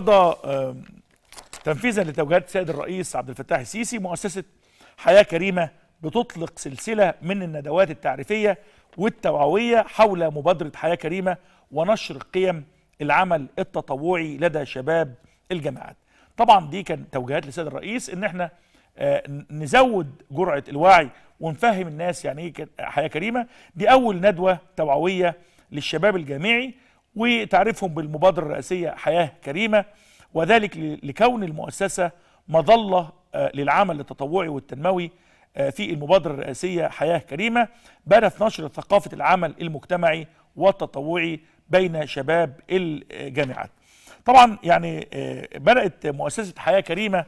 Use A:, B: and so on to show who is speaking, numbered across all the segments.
A: النهارده تنفيذا لتوجيهات السيد الرئيس عبد الفتاح السيسي مؤسسه حياه كريمه بتطلق سلسله من الندوات التعريفيه والتوعويه حول مبادره حياه كريمه ونشر قيم العمل التطوعي لدى شباب الجامعات. طبعا دي كان توجيهات للسيد الرئيس ان احنا آه، نزود جرعه الوعي ونفهم الناس يعني ايه حياه كريمه، دي اول ندوه توعويه للشباب الجامعي وتعريفهم بالمبادرة الرئاسية حياة كريمة وذلك لكون المؤسسة مظلة آه، للعمل التطوعي والتنموي آه، في المبادرة الرئاسية حياة كريمة بنت نشر ثقافة العمل المجتمعي والتطوعي بين شباب الجامعات طبعا يعني آه، بدأت مؤسسة حياة كريمة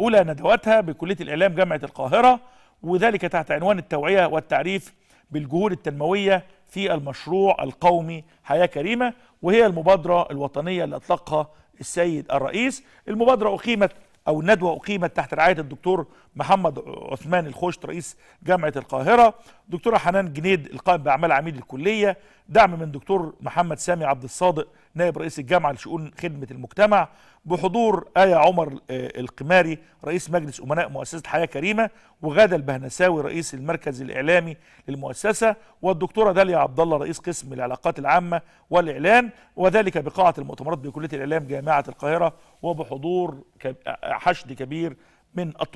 A: أولى ندواتها بكلية الإعلام جامعة القاهرة وذلك تحت عنوان التوعية والتعريف بالجهود التنموية في المشروع القومي حياة كريمة وهي المبادرة الوطنية اللي أطلقها السيد الرئيس المبادرة أقيمت أو الندوة أقيمت تحت رعاية الدكتور محمد عثمان الخوشت رئيس جامعة القاهرة دكتورة حنان جنيد القائم بأعمال عميد الكلية دعم من دكتور محمد سامي عبد الصادق نائب رئيس الجامعه لشؤون خدمه المجتمع بحضور آية عمر آه، القماري رئيس مجلس امناء مؤسسه حياه كريمه وغادة البهنساوي رئيس المركز الاعلامي للمؤسسه والدكتوره داليا عبد الله رئيس قسم العلاقات العامه والاعلان وذلك بقاعه المؤتمرات بكليه الاعلام جامعه القاهره وبحضور آه، حشد كبير من الطلاب